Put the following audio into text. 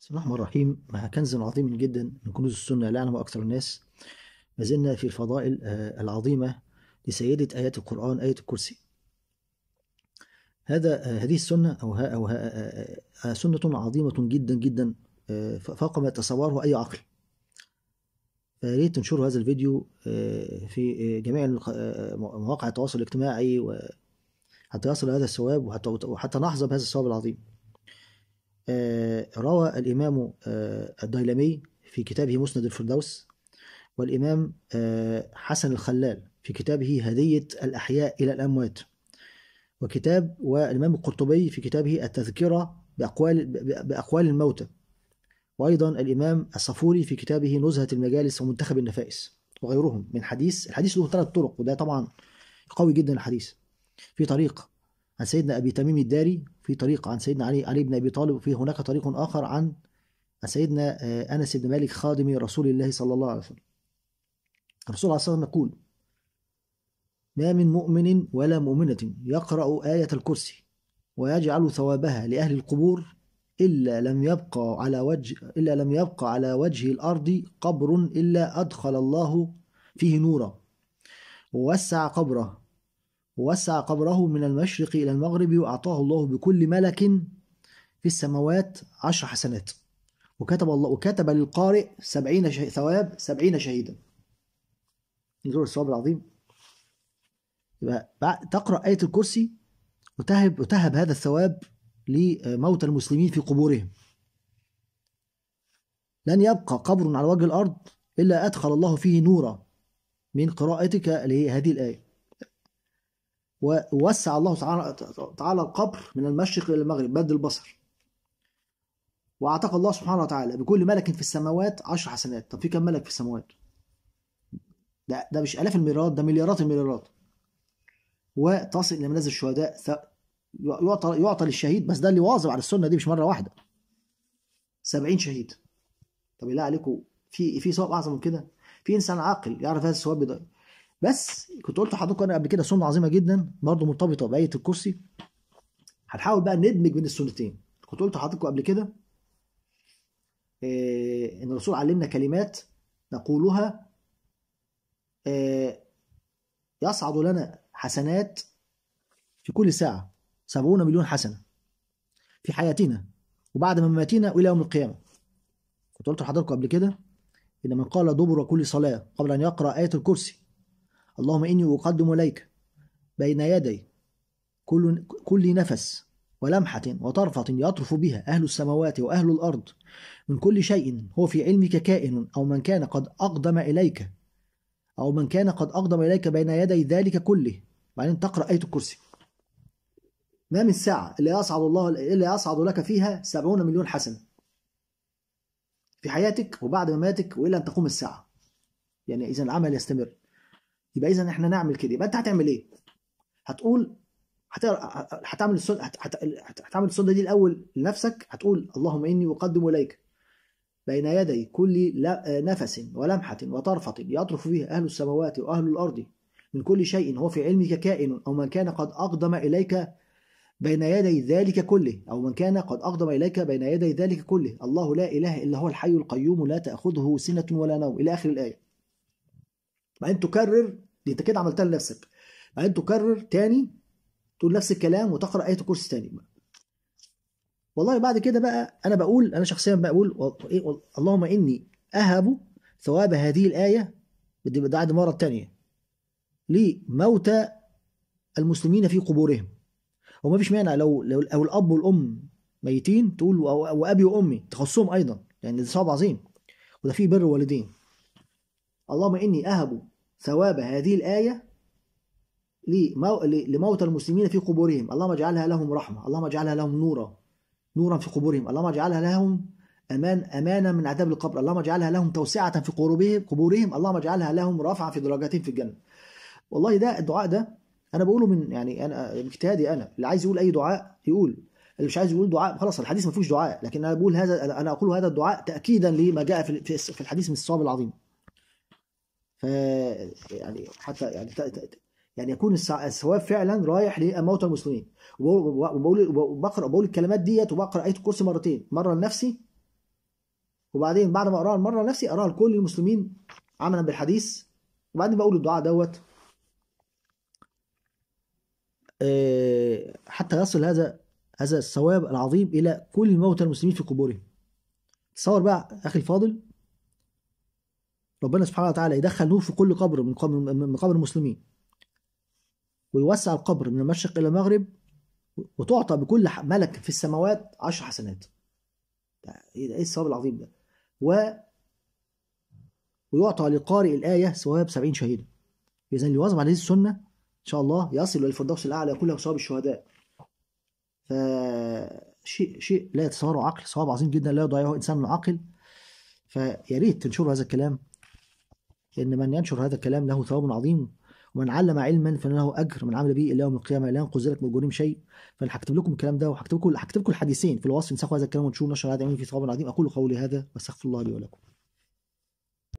بسم الله الرحمن الرحيم مع كنز عظيم جدا من كنوز السنة لا أعلم أكثر الناس ما زلنا في الفضائل آه، العظيمة لسيدة آيات القرآن آية الكرسي هذا آه، هذه السنة أو ها أو ها آه، سنة عظيمة جدا جدا فوق ما يتصوره أي عقل فيا ريت تنشروا هذا الفيديو في جميع مواقع التواصل الاجتماعي حتى يصل هذا الثواب وحتى نحظى بهذا الثواب العظيم آه، روى الإمام آه، الديلمي في كتابه مسند الفردوس والإمام آه، حسن الخلال في كتابه هدية الأحياء إلى الأموات وكتاب والإمام القرطبي في كتابه التذكرة بأقوال, بأقوال الموتى وأيضا الإمام الصفوري في كتابه نزهة المجالس ومنتخب النفائس وغيرهم من حديث الحديث له ثلاث طرق وده طبعا قوي جدا الحديث في طريق عن سيدنا أبي تميم الداري في طريق عن سيدنا علي علي بن أبي طالب وفي هناك طريق آخر عن سيدنا آه، أنس بن مالك خادم رسول الله صلى الله عليه وسلم الرسول عليه الصلاة والسلام يقول ما من مؤمن ولا مؤمنة يقرأ آية الكرسي ويجعل ثوابها لأهل القبور إلا لم يبقى على وجه إلا لم يبقى على وجه الأرض قبر إلا أدخل الله فيه نورا ووسع قبره ووسع قبره من المشرق إلى المغرب وأعطاه الله بكل ملك في السماوات عشر حسنات وكتب الله وكتب للقارئ سبعين ثواب سبعين شهيدا انظروا الثواب العظيم يبقى تقرأ آية الكرسي وتهب وتهب هذا الثواب لموتى المسلمين في قبورهم لن يبقى قبر على وجه الأرض إلا أدخل الله فيه نورا من قراءتك لهذه الآية ووسع الله تعالى القبر من المشرق إلى المغرب بد البصر وأعتق الله سبحانه وتعالى بكل ملك في السماوات عشر حسنات طب في كم ملك في السماوات ده, ده مش آلاف المليارات ده مليارات المليارات وتصل إلى منازل الشهداء يعطى يعطى للشهيد بس ده اللي واظب على السنة دي مش مرة واحدة 70 شهيد طب بالله عليكم في في ثواب أعظم من كده في إنسان عاقل يعرف هذا الثواب بس كنت قلت لحضرتك انا قبل كده سنه عظيمه جدا برضه مرتبطه بايه الكرسي هنحاول بقى ندمج بين السنتين كنت قلت لحضرتك قبل كده آه، ان الرسول علمنا كلمات نقولها آه، يصعد لنا حسنات في كل ساعه سبعون مليون حسنه في حياتنا وبعد مماتنا والى يوم القيامه كنت قلت لحضرتك قبل كده ان من قال دبر كل صلاه قبل ان يقرا ايه الكرسي اللهم إني أقدم إليك بين يدي كل, كل نفس ولمحة وطرفة يطرف بها أهل السماوات وأهل الأرض من كل شيء هو في علمك كائن أو من كان قد أقدم إليك أو من كان قد أقدم إليك بين يدي ذلك كله بعدين تقرأ آية الكرسي ما من ساعة إلا يصعد الله إلا يصعد لك فيها سبعون مليون حسنة في حياتك وبعد مماتك وإلا أن تقوم الساعة يعني إذا العمل يستمر يبقى اذا احنا نعمل كده يبقى انت هتعمل ايه هتقول هتعمل هتعمل السنه دي الاول لنفسك هتقول اللهم اني اقدم اليك بين يدي كل نفس ولمحة وطرفة يطرف فيها أهل السماوات وأهل الأرض من كل شيء هو في علمك كائن أو من كان قد أقدم إليك بين يدي ذلك كله أو من كان قد أقدم إليك بين يدي ذلك كله الله لا إله إلا هو الحي القيوم لا تأخذه سنة ولا نوم إلى آخر الآية بعدين تكرر دي انت كده عملتها لنفسك بعدين تكرر تاني تقول نفس الكلام وتقرا ايه الكرسي تاني بقى. والله بعد كده بقى انا بقول انا شخصيا بقول إيه، اللهم اني اهب ثواب هذه الايه بدي بعد المره الثانيه لموتى المسلمين في قبورهم وما فيش مانع لو لو او الاب والام ميتين تقول وابي وامي تخصهم ايضا يعني ده ثواب عظيم وده فيه بر والدين اللهم إني أهب ثواب هذه الآية لموتى المسلمين في قبورهم اللهم اجعلها لهم رحمة اللهم اجعلها لهم نورا نورا في قبورهم اللهم اجعلها لهم أمان أمانا من عذاب القبر اللهم اجعلها لهم توسعة في قبورهم قبورهم اللهم اجعلها لهم رفعة في درجاتهم في الجنة والله ده الدعاء ده أنا بقوله من يعني أنا باجتهادي أنا اللي عايز يقول أي دعاء يقول اللي مش عايز يقول دعاء خلاص الحديث ما فيهوش دعاء لكن أنا بقول هذا أنا أقول هذا الدعاء تأكيدا لما جاء في الحديث من الصواب العظيم آه، يعني حتى يعني يعني يكون الثواب فعلا رايح لموتى المسلمين وبقول وبقرا بقول الكلمات ديت وبقرا ايه الكرسي مرتين مره لنفسي وبعدين بعد ما اقراها مره لنفسي اقراها لكل المسلمين عملا بالحديث وبعدين بقول الدعاء دوت آه، حتى يصل هذا هذا الثواب العظيم الى كل موتى المسلمين في قبورهم تصور بقى اخي الفاضل ربنا سبحانه وتعالى يدخل نور في كل قبر من قبر من قبر المسلمين ويوسع القبر من المشرق الى المغرب وتعطى بكل ملك في السماوات عشر حسنات ايه ايه الثواب العظيم ده و ويعطى لقارئ الآية ثواب 70 شهيدا. إذا اللي واظب على هذه السنة إن شاء الله يصل إلى الفردوس الأعلى يكون له ثواب الشهداء ف شيء شيء لا يتصوره عقل ثواب عظيم جدا لا يضيعه إنسان من عاقل فيا ريت تنشروا هذا الكلام لأن من ينشر هذا الكلام له ثواب عظيم ومن علم علما فله أجر من عمل به إلا يوم القيامة لا ينقذ لك من شيء فأنا هكتب لكم الكلام ده وهكتب لكم هكتب لكم الحديثين في الوصف انسخوا هذا الكلام ونشوف نشر هذا في ثواب عظيم أقول قولي هذا وأستغفر الله لي ولكم